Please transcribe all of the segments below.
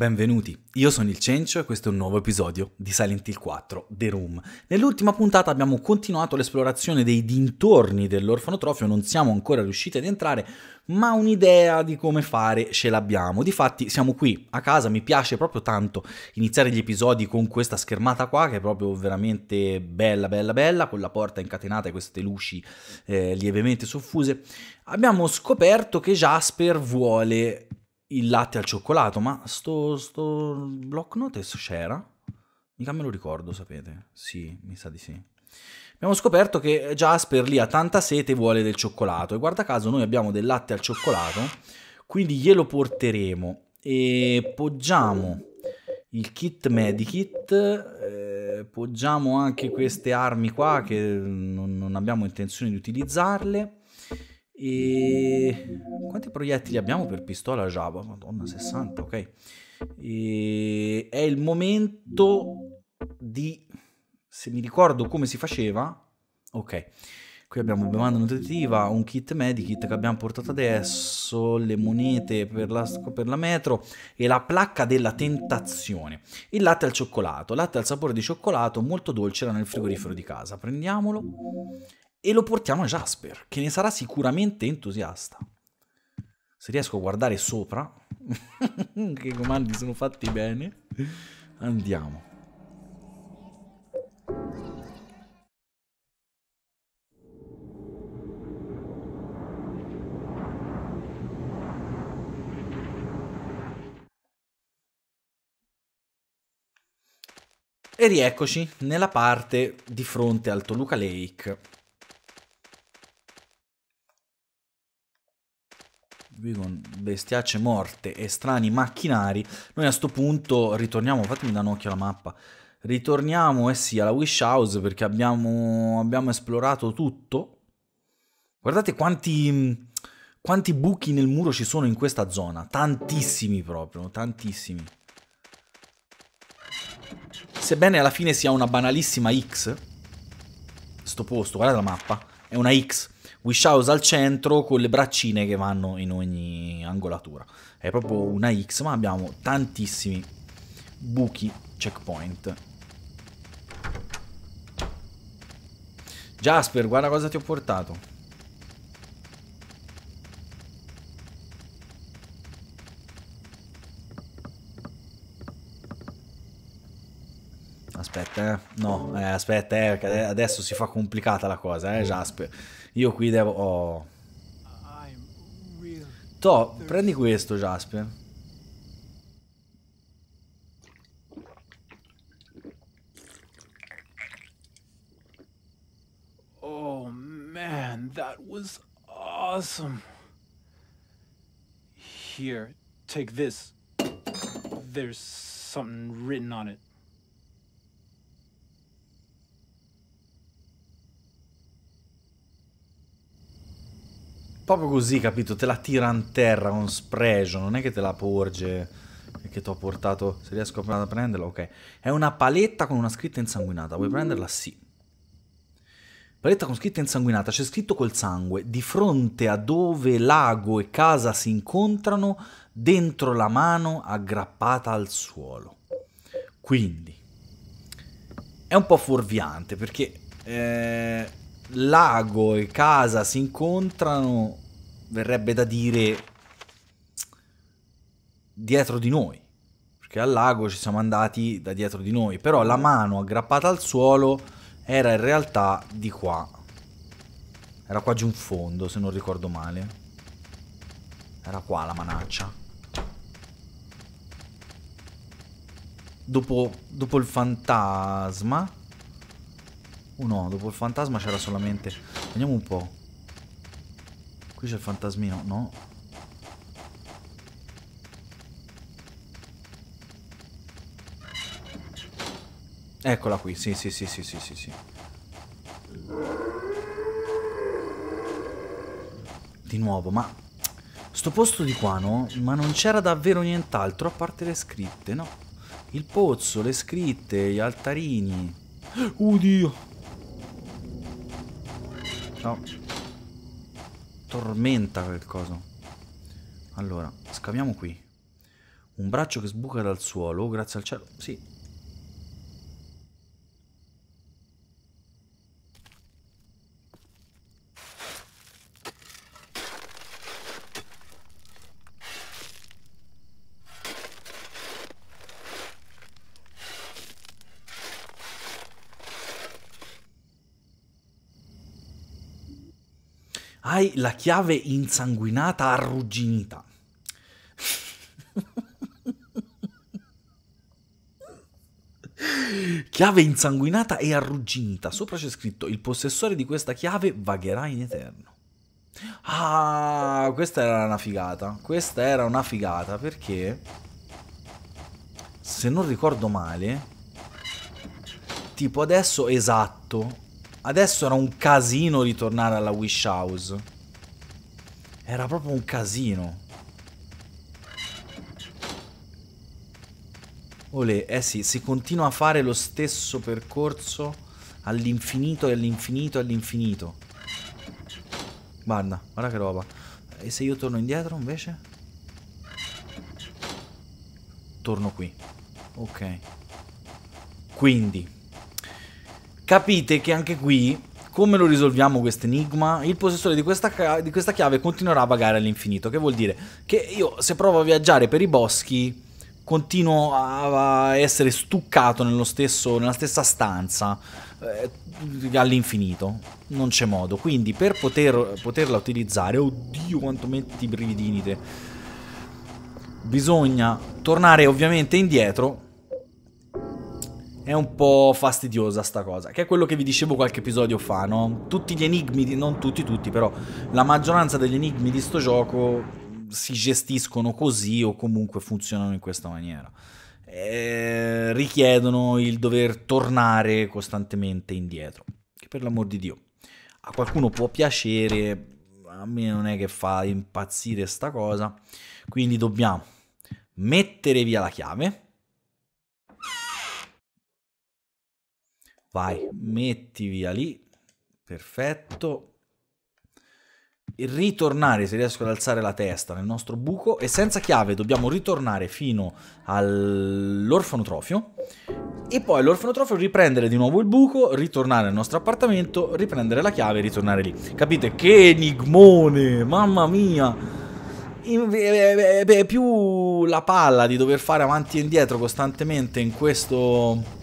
Benvenuti, io sono il Cencio e questo è un nuovo episodio di Silent Hill 4 The Room. Nell'ultima puntata abbiamo continuato l'esplorazione dei dintorni dell'orfanotrofio, non siamo ancora riusciti ad entrare, ma un'idea di come fare ce l'abbiamo. Difatti siamo qui a casa, mi piace proprio tanto iniziare gli episodi con questa schermata qua che è proprio veramente bella bella bella, con la porta incatenata e queste luci eh, lievemente soffuse. Abbiamo scoperto che Jasper vuole il latte al cioccolato, ma sto, sto block notice c'era? Mica me lo ricordo, sapete? Sì, mi sa di sì. Abbiamo scoperto che Jasper lì ha tanta sete e vuole del cioccolato. E guarda caso noi abbiamo del latte al cioccolato, quindi glielo porteremo. E poggiamo il kit medikit, eh, poggiamo anche queste armi qua che non, non abbiamo intenzione di utilizzarle. E quanti proiettili abbiamo per pistola Java? Madonna, 60, ok. E è il momento di... Se mi ricordo come si faceva... Ok. Qui abbiamo bevanda nutritiva, un kit medikit che abbiamo portato adesso, le monete per la, per la, metro e la placca della tentazione. Il latte al cioccolato, latte al sapore di cioccolato, molto dolce, era nel frigorifero di casa. Prendiamolo e lo portiamo a Jasper, che ne sarà sicuramente entusiasta. Se riesco a guardare sopra, che i comandi sono fatti bene, andiamo. E rieccoci nella parte di fronte al Toluca Lake qui con bestiacce morte e strani macchinari, noi a sto punto ritorniamo, fatemi da un occhio alla mappa, ritorniamo, eh sì, alla Wish House perché abbiamo, abbiamo esplorato tutto. Guardate quanti, quanti buchi nel muro ci sono in questa zona, tantissimi proprio, tantissimi. Sebbene alla fine sia una banalissima X, sto posto, guardate la mappa, è una X. Wish House al centro con le braccine che vanno in ogni angolatura. È proprio una X, ma abbiamo tantissimi buchi checkpoint. Jasper, guarda cosa ti ho portato. Aspetta, eh. No, eh, aspetta, eh, adesso si fa complicata la cosa, eh, Jasper. Io qui devo... Oh. prendi questo, Jasper. Oh man, that was awesome. Here, take this. There's something written on it. proprio così, capito? Te la tira in terra con spregio, non è che te la porge e che ti ho portato. Se riesco a prenderla, ok. È una paletta con una scritta insanguinata. Vuoi prenderla? Sì. Paletta con scritta insanguinata, c'è scritto col sangue, di fronte a dove lago e casa si incontrano, dentro la mano aggrappata al suolo. Quindi, è un po' fuorviante perché eh, lago e casa si incontrano, verrebbe da dire dietro di noi, perché al lago ci siamo andati da dietro di noi, però la mano aggrappata al suolo era in realtà di qua. Era qua giù in fondo, se non ricordo male. Era qua la manaccia. Dopo, dopo il fantasma Oh no, dopo il fantasma c'era solamente... Vediamo un po'. Qui c'è il fantasmino, no? Eccola qui, sì, sì, sì, sì, sì, sì, sì. Di nuovo, ma... Sto posto di qua, no? Ma non c'era davvero nient'altro a parte le scritte, no? Il pozzo, le scritte, gli altarini. Oddio! No. Tormenta quel coso. Allora, scaviamo qui. Un braccio che sbuca dal suolo, grazie al cielo. Sì, Hai la chiave insanguinata arrugginita. chiave insanguinata e arrugginita. Sopra c'è scritto: Il possessore di questa chiave vagherà in eterno. Ah, questa era una figata. Questa era una figata perché, se non ricordo male, tipo adesso esatto Adesso era un casino ritornare alla Wish House. Era proprio un casino. Olè, eh sì, si continua a fare lo stesso percorso all'infinito e all'infinito e all'infinito. Guarda, guarda che roba. E se io torno indietro invece? Torno qui. Ok. Quindi... Capite che anche qui, come lo risolviamo questo enigma? Il possessore di questa, di questa chiave continuerà a vagare all'infinito, che vuol dire che io se provo a viaggiare per i boschi continuo a essere stuccato stesso, nella stessa stanza eh, all'infinito. Non c'è modo. Quindi per poter, poterla utilizzare, oddio quanto metti i brividini te. Bisogna tornare ovviamente indietro è un po' fastidiosa sta cosa, che è quello che vi dicevo qualche episodio fa, no? Tutti gli enigmi, di, non tutti, tutti, però la maggioranza degli enigmi di sto gioco si gestiscono così o comunque funzionano in questa maniera. E eh, richiedono il dover tornare costantemente indietro. Che per l'amor di Dio, a qualcuno può piacere, a me non è che fa impazzire sta cosa, quindi dobbiamo mettere via la chiave Vai, metti via lì. Perfetto. E ritornare, se riesco ad alzare la testa nel nostro buco. E senza chiave dobbiamo ritornare fino all'orfanotrofio. E poi all'orfanotrofio riprendere di nuovo il buco, ritornare al nostro appartamento, riprendere la chiave e ritornare lì. Capite? Che enigmone! Mamma mia! È più la palla di dover fare avanti e indietro costantemente in questo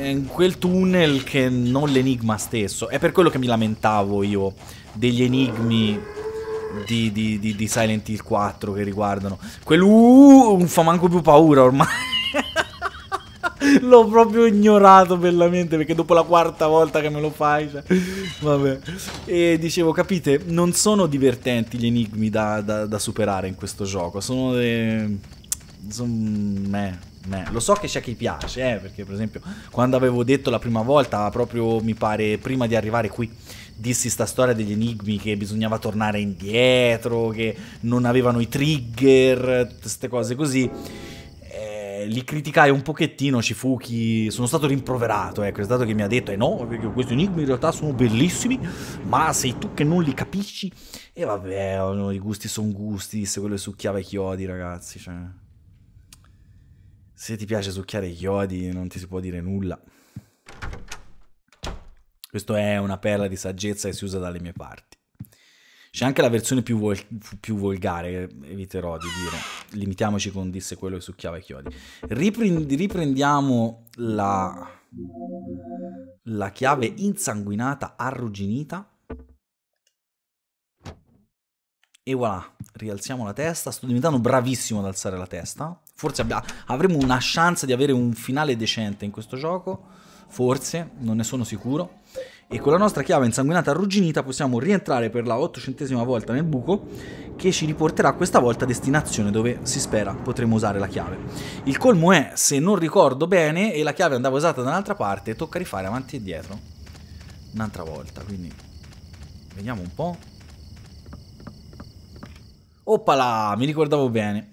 in quel tunnel che non l'enigma stesso. È per quello che mi lamentavo io degli enigmi di, di, di, di Silent Hill 4 che riguardano. Quello uh, fa manco più paura ormai. L'ho proprio ignorato bellamente perché dopo la quarta volta che me lo fai. Cioè, vabbè. E dicevo, capite, non sono divertenti gli enigmi da, da, da superare in questo gioco. Sono. Eh, sono. Eh, me. Eh, lo so che c'è chi piace, eh, perché per esempio quando avevo detto la prima volta, proprio mi pare prima di arrivare qui, dissi sta storia degli enigmi che bisognava tornare indietro, che non avevano i trigger, queste cose così. Eh, li criticai un pochettino, ci fu chi... sono stato rimproverato, ecco, è stato che mi ha detto, eh no, perché questi enigmi in realtà sono bellissimi, ma sei tu che non li capisci. E vabbè, i gusti sono gusti, se quello su chiave e chiodi, ragazzi, cioè... Se ti piace succhiare gli odi non ti si può dire nulla. Questa è una perla di saggezza che si usa dalle mie parti. C'è anche la versione più, vol più, volgare, eviterò di dire. Limitiamoci con disse quello che succhiava i chiodi. Riprendi riprendiamo la, la chiave insanguinata, arrugginita. E voilà, rialziamo la testa. Sto diventando bravissimo ad alzare la testa. Forse avremo una chance di avere un finale decente in questo gioco. Forse, non ne sono sicuro. E con la nostra chiave insanguinata arrugginita possiamo rientrare per la ottocentesima volta nel buco che ci riporterà questa volta a destinazione dove si spera potremo usare la chiave. Il colmo è, se non ricordo bene, e la chiave andava usata da un'altra parte, tocca rifare avanti e dietro un'altra volta, quindi vediamo un po'. Oppala, mi ricordavo bene.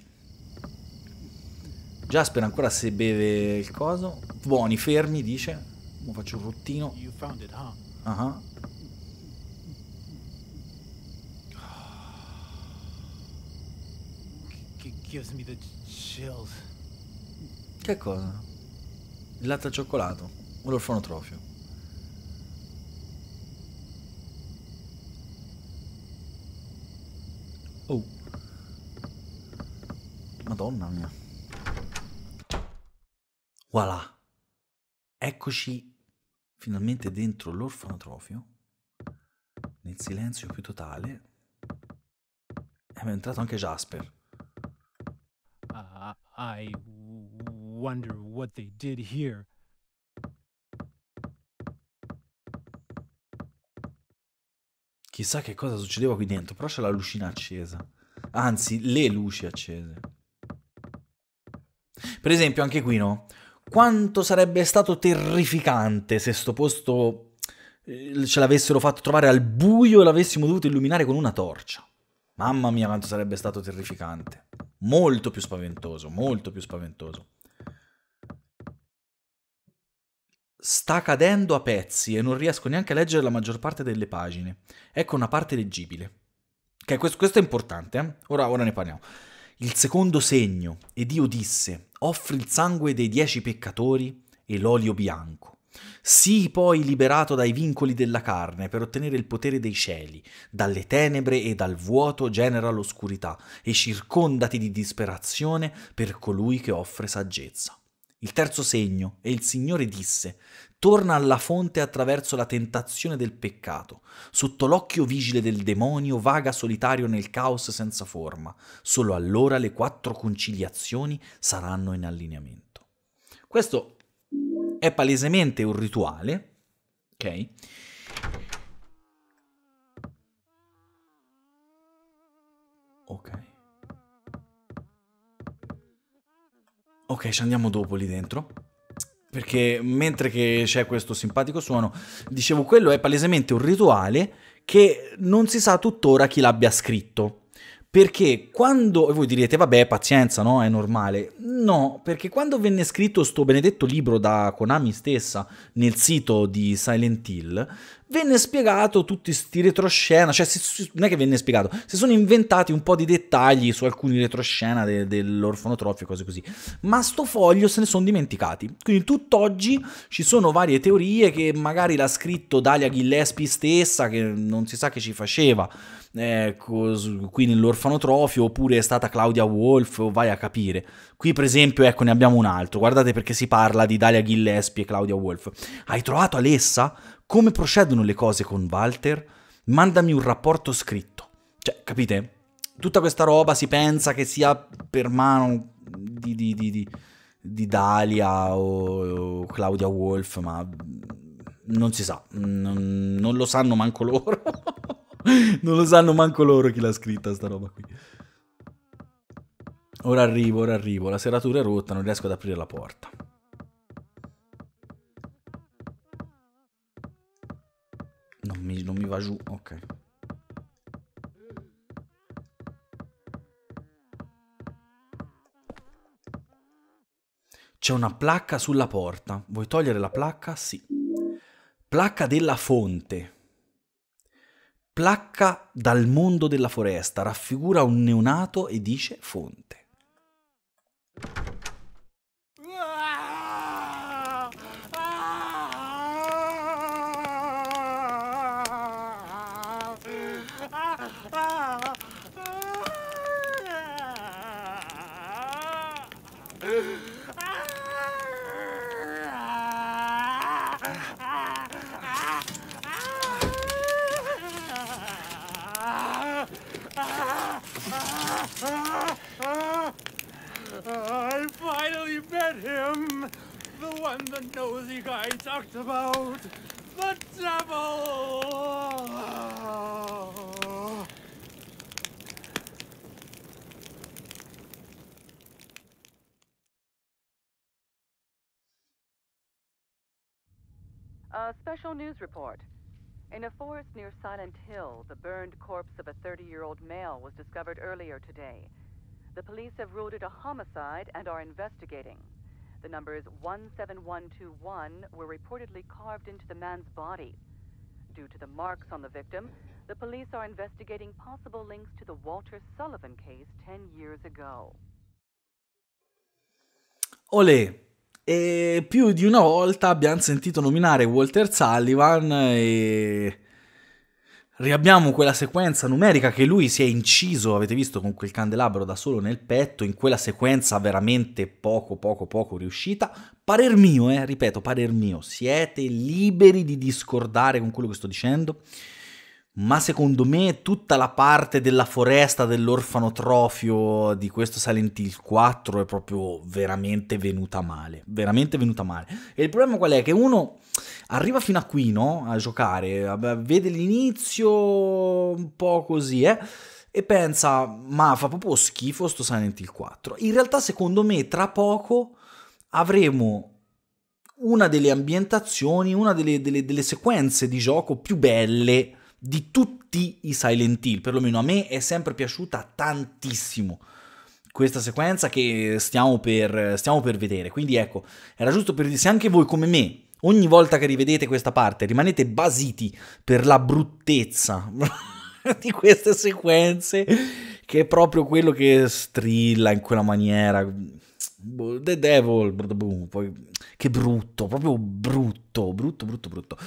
Jasper ancora se beve il coso. Buoni, fermi, dice. Mo faccio il rottino. Uh -huh. Che cosa? Il latte al cioccolato o l'orfanotrofio? Oh. Madonna mia. Voilà. Eccoci finalmente dentro l'orfanotrofio, nel silenzio più totale. Eh, è entrato anche Jasper. Uh, I wonder what they did here. Chissà che cosa succedeva qui dentro, però c'è la lucina accesa. Anzi, le luci accese. Per esempio, anche qui no. Quanto sarebbe stato terrificante se sto posto eh, ce l'avessero fatto trovare al buio e l'avessimo dovuto illuminare con una torcia. Mamma mia, quanto sarebbe stato terrificante. Molto più spaventoso, molto più spaventoso. Sta cadendo a pezzi e non riesco neanche a leggere la maggior parte delle pagine. Ecco una parte leggibile. Che questo, questo è importante, eh? ora, ora ne parliamo. Il secondo segno, ed io disse, offri il sangue dei dieci peccatori e l'olio bianco. Sii poi liberato dai vincoli della carne per ottenere il potere dei cieli, dalle tenebre e dal vuoto genera l'oscurità, e circondati di disperazione per colui che offre saggezza. Il terzo segno, e il Signore disse, torna alla fonte attraverso la tentazione del peccato. Sotto l'occhio vigile del demonio vaga solitario nel caos senza forma. Solo allora le quattro conciliazioni saranno in allineamento. Questo è palesemente un rituale, ok? Ok. Ok, ci andiamo dopo lì dentro perché mentre che c'è questo simpatico suono, dicevo, quello è palesemente un rituale che non si sa tuttora chi l'abbia scritto. Perché quando, e voi direte, vabbè, pazienza, no? È normale. No, perché quando venne scritto sto benedetto libro da Konami stessa nel sito di Silent Hill, venne spiegato tutti questi retroscena, cioè si, non è che venne spiegato, si sono inventati un po' di dettagli su alcuni retroscena de, dell'orfanotrofio e cose così, ma sto foglio se ne sono dimenticati. Quindi tutt'oggi ci sono varie teorie che magari l'ha scritto Dalia Gillespie stessa, che non si sa che ci faceva eh, qui nell'orfanotrofio, oppure è stata Claudia Wolf, o vai a capire. Qui per esempio, ecco, ne abbiamo un altro, guardate perché si parla di Dalia Gillespie e Claudia Wolf. Hai trovato Alessa? come procedono le cose con Walter, mandami un rapporto scritto. Cioè, capite? Tutta questa roba si pensa che sia per mano di, di, di, di Dalia o, o, Claudia Wolf, ma non si sa, non, non lo sanno manco loro. non lo sanno manco loro chi l'ha scritta sta roba qui. Ora arrivo, ora arrivo, la serratura è rotta, non riesco ad aprire la porta. non mi va giù, ok. C'è una placca sulla porta. Vuoi togliere la placca? Sì. Placca della fonte. Placca dal mondo della foresta. Raffigura un neonato e dice fonte. talked about the devil! A special news report. In a forest near Silent Hill, the burned corpse of a 30-year-old male was discovered earlier today. The police have ruled it a homicide and are investigating. The numbers 17121 were reportedly carved into the man's body. Due to the marks on the victim, the police are investigating possible links to the Walter Sullivan case 10 years ago. Olé! E più di una volta abbiamo sentito nominare Walter Sullivan e riabbiamo quella sequenza numerica che lui si è inciso, avete visto, con quel candelabro da solo nel petto, in quella sequenza veramente poco, poco, poco riuscita. Parer mio, eh, ripeto, parer mio, siete liberi di discordare con quello che sto dicendo, ma secondo me tutta la parte della foresta, dell'orfanotrofio di questo Silent Hill 4 è proprio veramente venuta male, veramente venuta male. E il problema qual è? Che uno arriva fino a qui, no? A giocare, vede l'inizio un po' così, eh? E pensa, ma fa proprio schifo sto Silent Hill 4. In realtà, secondo me, tra poco avremo una delle ambientazioni, una delle, delle, delle sequenze di gioco più belle di tutti i Silent Hill. Perlomeno a me è sempre piaciuta tantissimo questa sequenza che stiamo per, stiamo per vedere. Quindi ecco, era giusto per dire, se anche voi come me Ogni volta che rivedete questa parte rimanete basiti per la bruttezza di queste sequenze, che è proprio quello che strilla in quella maniera. Boh, The Devil, boh, che brutto, proprio brutto, brutto, brutto, brutto.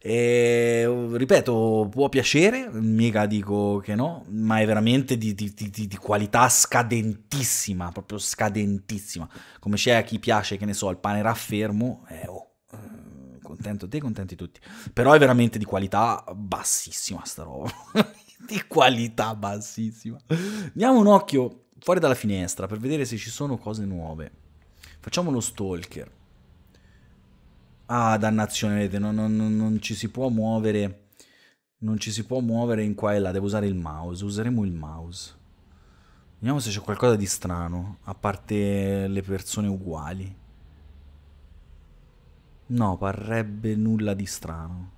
E, ripeto, può piacere, mica dico che no, ma è veramente di, di, di, di qualità scadentissima, proprio scadentissima. Come c'è a chi piace, che ne so, il pane raffermo, eh, oh, contento te, contenti tutti. Però è veramente di qualità bassissima sta roba. di qualità bassissima. Diamo un occhio fuori dalla finestra per vedere se ci sono cose nuove. Facciamo lo stalker. Ah, dannazione, vedete, non, non, non ci si può muovere. Non ci si può muovere in qua e là, devo usare il mouse, useremo il mouse. Vediamo se c'è qualcosa di strano, a parte le persone uguali. No, parrebbe nulla di strano.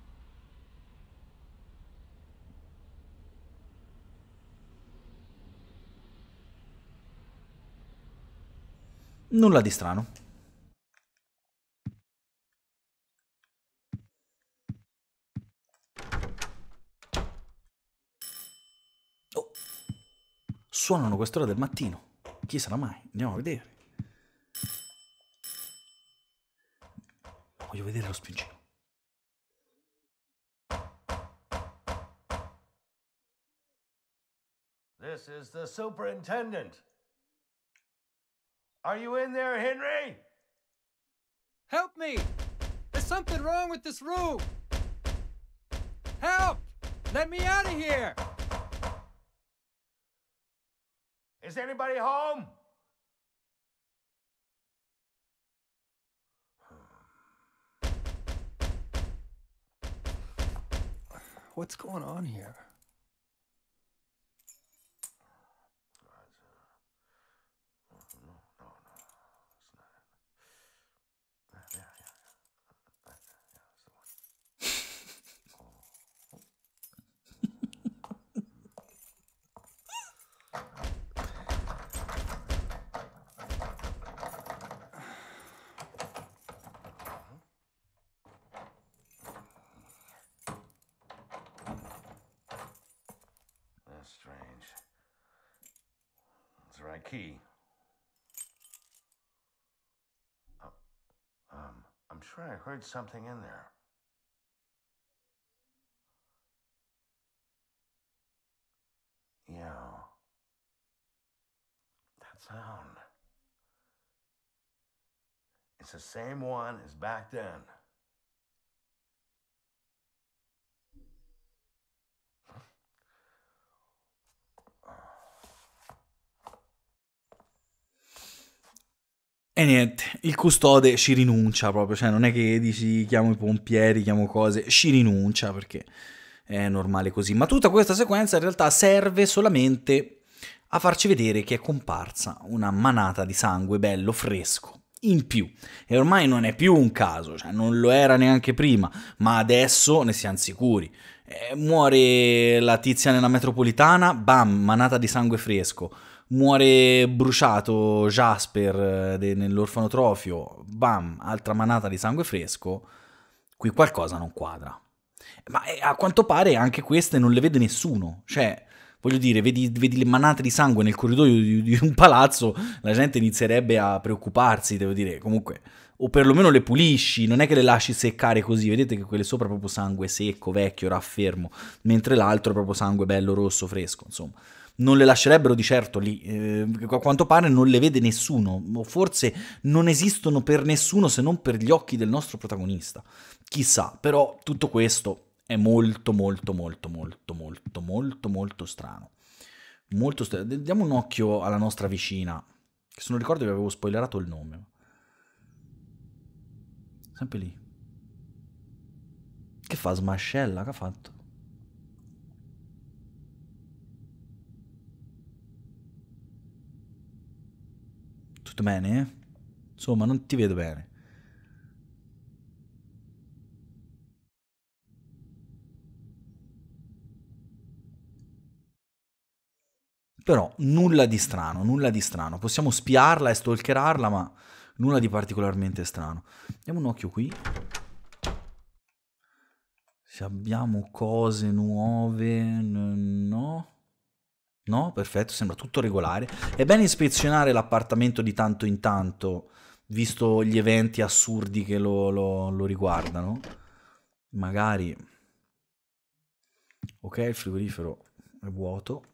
Nulla di strano. Oh, suonano quest'ora del mattino. Chi sarà mai? Andiamo a vedere. vedere lo This is the superintendent. Are you in there, Henry? Help me! There's something wrong with this room! Help! Let me out of here! Is anybody home? what's going on here? Right key. Oh, um, I'm sure I heard something in there. Yeah. That sound. It's the same one as back then. E niente, il custode ci rinuncia proprio, cioè non è che dici chiamo i pompieri, chiamo cose, ci rinuncia perché è normale così. Ma tutta questa sequenza in realtà serve solamente a farci vedere che è comparsa una manata di sangue bello fresco. In più, e ormai non è più un caso, cioè non lo era neanche prima, ma adesso ne siamo sicuri. Eh, muore la tizia nella metropolitana, bam, manata di sangue fresco muore bruciato Jasper eh, de- nell'orfanotrofio, bam, altra manata di sangue fresco, qui qualcosa non quadra. Ma eh, a quanto pare anche queste non le vede nessuno, cioè voglio dire, vedi, vedi, le manate di sangue nel corridoio di, di, un palazzo, la gente inizierebbe a preoccuparsi, devo dire, comunque, o perlomeno le pulisci, non è che le lasci seccare così, vedete che quelle sopra è proprio sangue secco, vecchio, raffermo, mentre l'altro è proprio sangue bello, rosso, fresco, insomma non le lascerebbero di certo lì, eh, a quanto pare non le vede nessuno, o forse non esistono per nessuno se non per gli occhi del nostro protagonista. Chissà, però tutto questo è molto molto molto molto molto molto molto strano. Molto strano. Diamo un occhio alla nostra vicina, che se non ricordo vi avevo spoilerato il nome. Sempre lì. Che fa smascella? Che ha fatto? tutto bene? Eh? Insomma, non ti vedo bene. Però nulla di strano, nulla di strano. Possiamo spiarla e stalkerarla, ma nulla di particolarmente strano. Diamo un occhio qui. Se abbiamo cose nuove, no. No, perfetto, sembra tutto regolare. È bene ispezionare l'appartamento di tanto in tanto, visto gli eventi assurdi che lo, lo, lo riguardano. Magari... Ok, il frigorifero è vuoto.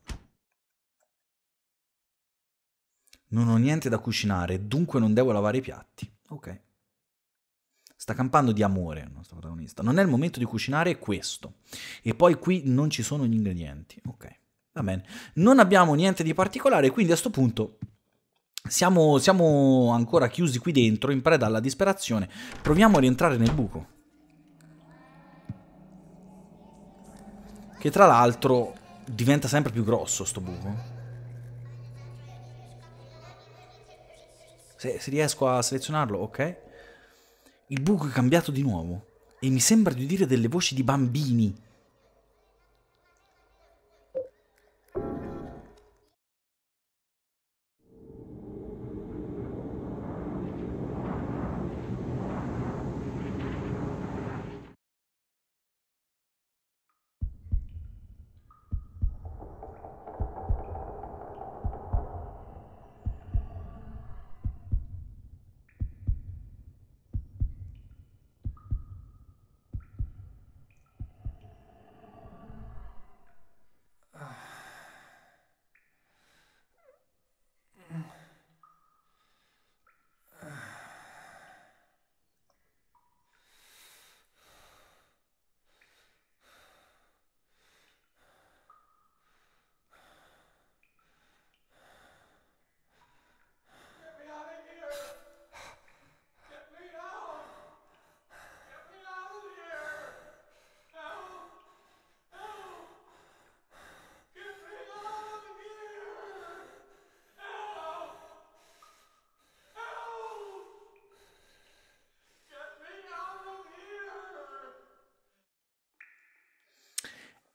Non ho niente da cucinare, dunque non devo lavare i piatti. Ok. Sta campando di amore il nostro protagonista. Non è il momento di cucinare questo. E poi qui non ci sono gli ingredienti. Ok. Va bene. Non abbiamo niente di particolare, quindi a questo punto siamo, siamo ancora chiusi qui dentro, in preda alla disperazione. Proviamo a rientrare nel buco. Che tra l'altro diventa sempre più grosso sto buco. Se, se, riesco a selezionarlo, ok. Il buco è cambiato di nuovo. E mi sembra di udire delle voci di bambini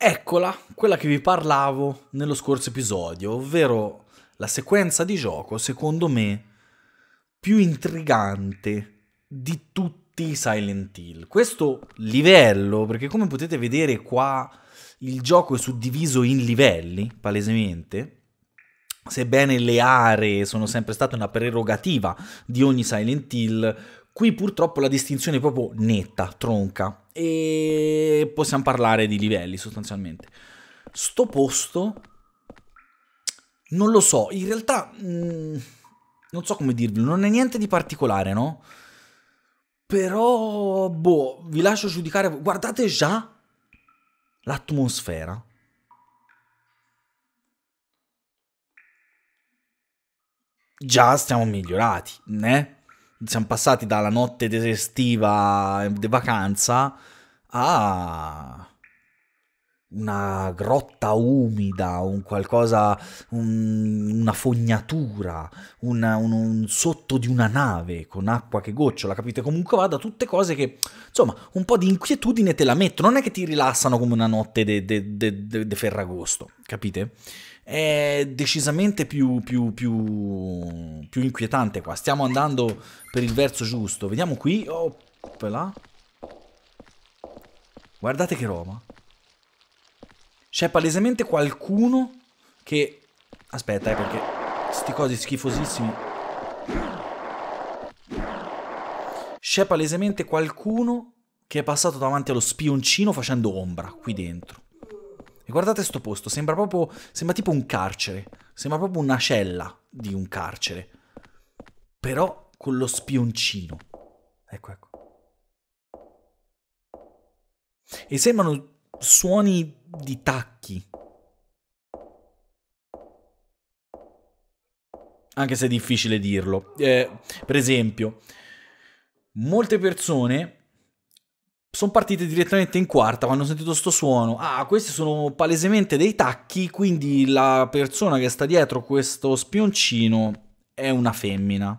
Eccola, quella che vi parlavo nello scorso episodio, ovvero la sequenza di gioco, secondo me, più intrigante di tutti i Silent Hill. Questo livello, perché come potete vedere qua il gioco è suddiviso in livelli, palesemente, sebbene le aree sono sempre state una prerogativa di ogni Silent Hill, Qui purtroppo la distinzione è proprio netta, tronca, e possiamo parlare di livelli sostanzialmente. Sto posto, non lo so, in realtà, mh, mm, non so come dirvelo, non è niente di particolare, no? Però, boh, vi lascio giudicare, guardate già l'atmosfera. Già stiamo migliorati, né? siamo passati dalla notte estiva di vacanza a una grotta umida, un qualcosa, un, una fognatura, una, un, un, sotto di una nave con acqua che gocciola, capite? Comunque vada, tutte cose che, insomma, un po' di inquietudine te la metto, non è che ti rilassano come una notte di de, de, Ferragosto, capite? è decisamente più, più, più, più inquietante qua. Stiamo andando per il verso giusto. Vediamo qui. Oh, Guardate che roba. C'è palesemente qualcuno che... Aspetta, eh, perché... Sti cosi schifosissimi. C'è palesemente qualcuno che è passato davanti allo spioncino facendo ombra qui dentro. E guardate sto posto, sembra proprio, sembra tipo un carcere, sembra proprio una cella di un carcere. Però con lo spioncino. Ecco, ecco. E sembrano suoni di tacchi. Anche se è difficile dirlo. Eh, per esempio, molte persone sono partite direttamente in quarta quando ho sentito sto suono. Ah, questi sono palesemente dei tacchi, quindi la persona che sta dietro questo spioncino è una femmina.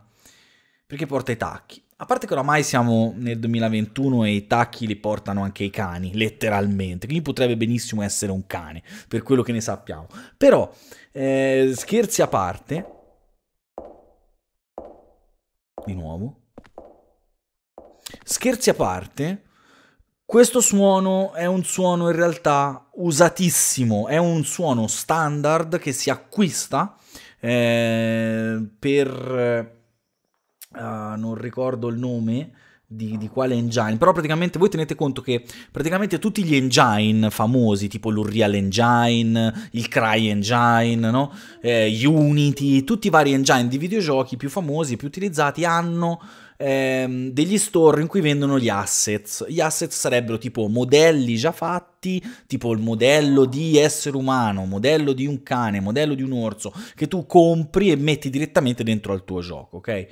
Perché porta i tacchi. A parte che oramai siamo nel 2021 e i tacchi li portano anche i cani, letteralmente, quindi potrebbe benissimo essere un cane, per quello che ne sappiamo. Però, eh, scherzi a parte... Di nuovo. Scherzi a parte, questo suono è un suono in realtà usatissimo, è un suono standard che si acquista eh, per... Uh, non ricordo il nome, di, di, quale engine, però praticamente voi tenete conto che praticamente tutti gli engine famosi, tipo l'Unreal Engine, il Cry Engine, no? eh, Unity, tutti i vari engine di videogiochi più famosi, e più utilizzati hanno ehm, degli store in cui vendono gli assets. Gli assets sarebbero tipo modelli già fatti, tipo il modello di essere umano, modello di un cane, modello di un orso, che tu compri e metti direttamente dentro al tuo gioco, ok?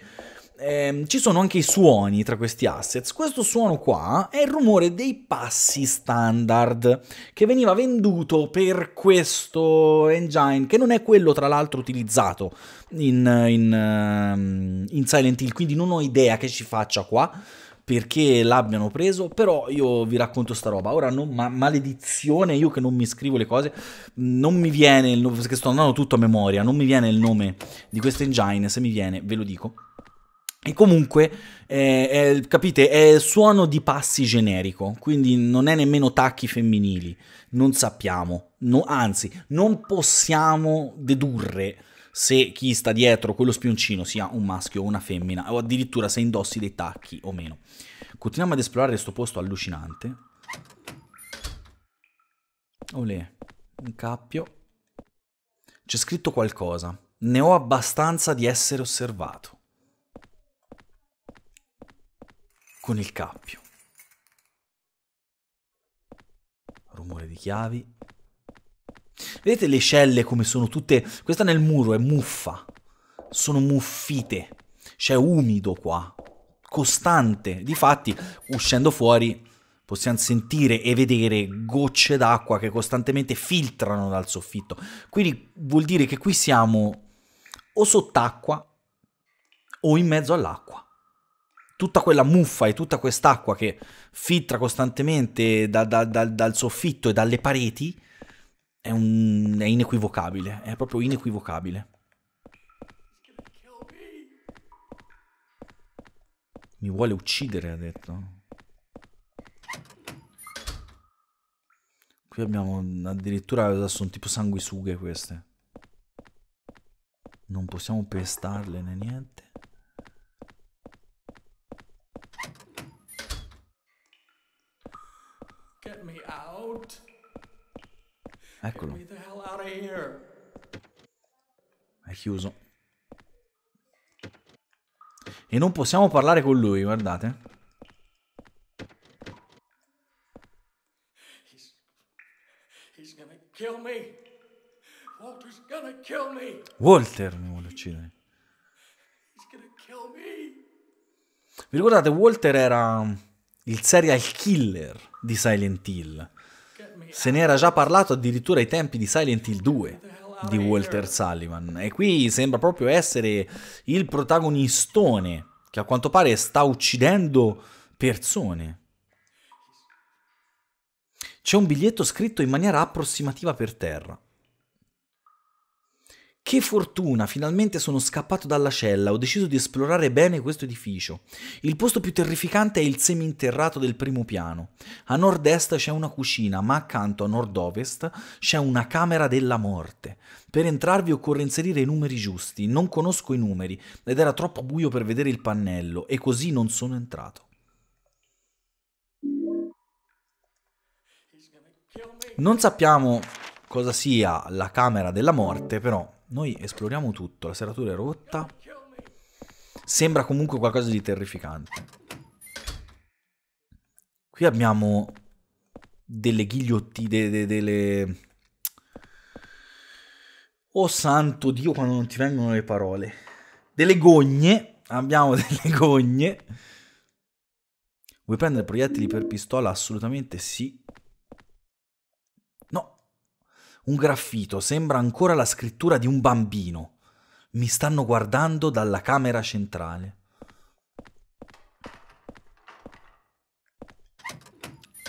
ehm, ci sono anche i suoni tra questi assets. Questo suono qua è il rumore dei passi standard che veniva venduto per questo engine, che non è quello tra l'altro utilizzato in, in, ehm, in Silent Hill, quindi non ho idea che ci faccia qua perché l'abbiano preso, però io vi racconto sta roba. Ora, non, ma, maledizione, io che non mi scrivo le cose, non mi viene il nome, perché sto andando tutto a memoria, non mi viene il nome di questo engine, se mi viene ve lo dico. E comunque, eh, è, capite, è suono di passi generico, quindi non è nemmeno tacchi femminili, non sappiamo, no, anzi, non possiamo dedurre se chi sta dietro quello spioncino sia un maschio o una femmina, o addirittura se indossi dei tacchi o meno. Continuiamo ad esplorare questo posto allucinante. Olè, un cappio. C'è scritto qualcosa. Ne ho abbastanza di essere osservato. con il cappio. Rumore di chiavi. Vedete le scelle come sono tutte... Questa nel muro è muffa. Sono muffite. C'è umido qua. Costante. Difatti, uscendo fuori, possiamo sentire e vedere gocce d'acqua che costantemente filtrano dal soffitto. Quindi vuol dire che qui siamo o sott'acqua o in mezzo all'acqua tutta quella muffa e tutta quest'acqua che filtra costantemente da, da, da, dal soffitto e dalle pareti è, un, è inequivocabile, è proprio inequivocabile. Mi vuole uccidere, ha detto. Qui abbiamo addirittura sono tipo sanguisughe queste. Non possiamo pestarle né niente. Eccolo. È chiuso. E non possiamo parlare con lui, guardate. Walter mi vuole uccidere. Vi ricordate, Walter era il serial killer di Silent Hill. Se ne era già parlato addirittura ai tempi di Silent Hill 2 di Walter Sullivan e qui sembra proprio essere il protagonistone che a quanto pare sta uccidendo persone. C'è un biglietto scritto in maniera approssimativa per terra. Che fortuna, finalmente sono scappato dalla cella, ho deciso di esplorare bene questo edificio. Il posto più terrificante è il seminterrato del primo piano. A nord-est c'è una cucina, ma accanto a nord-ovest c'è una camera della morte. Per entrarvi occorre inserire i numeri giusti, non conosco i numeri ed era troppo buio per vedere il pannello e così non sono entrato. Non sappiamo cosa sia la camera della morte, però noi esploriamo tutto, la serratura è rotta. Sembra comunque qualcosa di terrificante. Qui abbiamo delle ghigliottine, de, de, delle... Oh santo Dio quando non ti vengono le parole. Delle gogne, abbiamo delle gogne. Vuoi prendere proiettili per pistola? Assolutamente sì un graffito, sembra ancora la scrittura di un bambino. Mi stanno guardando dalla camera centrale.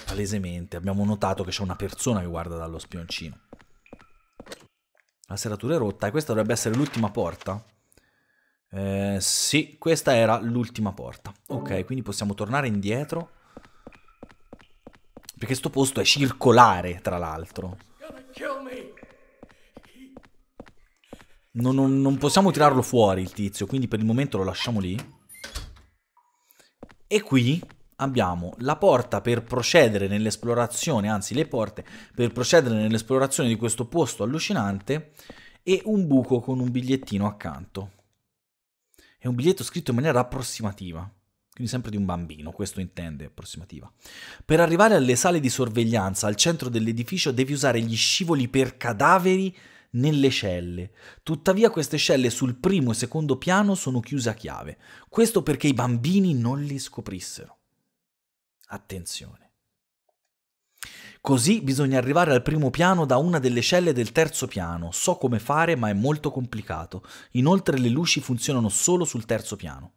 Palesemente, abbiamo notato che c'è una persona che guarda dallo spioncino. La serratura è rotta e questa dovrebbe essere l'ultima porta. Eh, sì, questa era l'ultima porta. Ok, quindi possiamo tornare indietro. Perché sto posto è circolare, tra l'altro. Non, non, non possiamo tirarlo fuori il tizio, quindi per il momento lo lasciamo lì. E qui abbiamo la porta per procedere nell'esplorazione, anzi le porte per procedere nell'esplorazione di questo posto allucinante e un buco con un bigliettino accanto. È un biglietto scritto in maniera approssimativa quindi sempre di un bambino, questo intende approssimativa. Per arrivare alle sale di sorveglianza al centro dell'edificio devi usare gli scivoli per cadaveri nelle celle. Tuttavia queste celle sul primo e secondo piano sono chiuse a chiave. Questo perché i bambini non li scoprissero. Attenzione. Così bisogna arrivare al primo piano da una delle celle del terzo piano. So come fare, ma è molto complicato. Inoltre le luci funzionano solo sul terzo piano.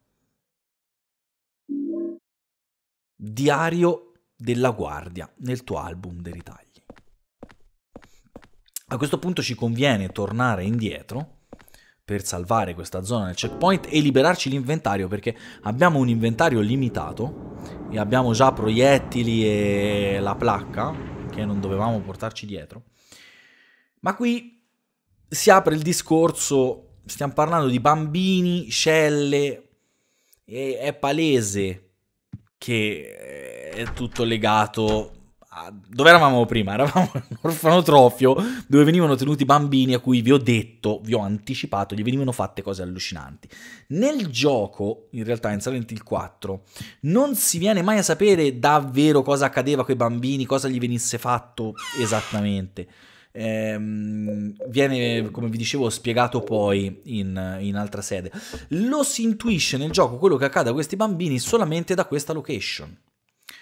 Diario della guardia nel tuo album dei ritagli. A questo punto ci conviene tornare indietro per salvare questa zona del checkpoint e liberarci l'inventario perché abbiamo un inventario limitato e abbiamo già proiettili e la placca che non dovevamo portarci dietro. Ma qui si apre il discorso, stiamo parlando di bambini, scelle, e è palese che eh, è tutto legato a... Dove eravamo prima? Eravamo in un orfanotrofio dove venivano tenuti bambini a cui vi ho detto, vi ho anticipato, gli venivano fatte cose allucinanti. Nel gioco, in realtà in Silent Hill 4, non si viene mai a sapere davvero cosa accadeva a quei bambini, cosa gli venisse fatto esattamente ehm, viene, come vi dicevo, spiegato poi in, in altra sede. Lo si intuisce nel gioco quello che accade a questi bambini solamente da questa location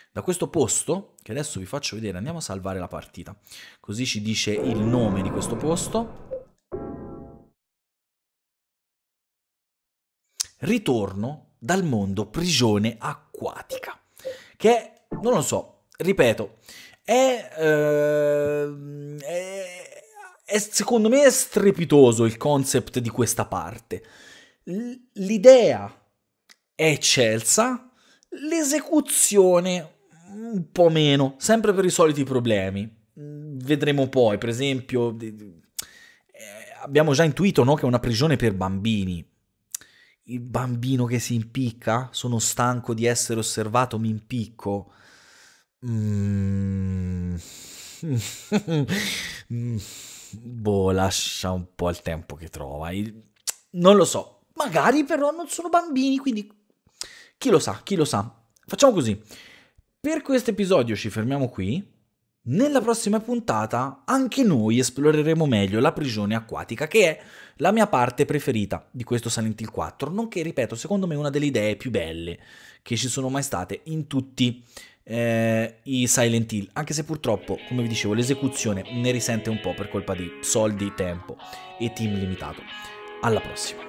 da questo posto che adesso vi faccio vedere andiamo a salvare la partita così ci dice il nome di questo posto ritorno dal mondo prigione acquatica che non lo so ripeto è, eh, è, è secondo me è strepitoso il concept di questa parte. l'idea è eccelsa, l'esecuzione un po' meno, sempre per i soliti problemi. Mm, vedremo poi, per esempio, eh, abbiamo già intuito no, che è una prigione per bambini. Il bambino che si impicca, sono stanco di essere osservato, mi impicco. Mm. boh, lascia un po' il tempo che trova. Non lo so. Magari però non sono bambini, quindi chi lo sa, chi lo sa. Facciamo così. Per questo episodio ci fermiamo qui. Nella prossima puntata anche noi esploreremo meglio la prigione acquatica, che è la mia parte preferita di questo Silent Hill 4, nonché, ripeto, secondo me una delle idee più belle che ci sono mai state in tutti eh, i Silent Hill, anche se purtroppo, come vi dicevo, l'esecuzione ne risente un po' per colpa di soldi, tempo e team limitato. Alla prossima!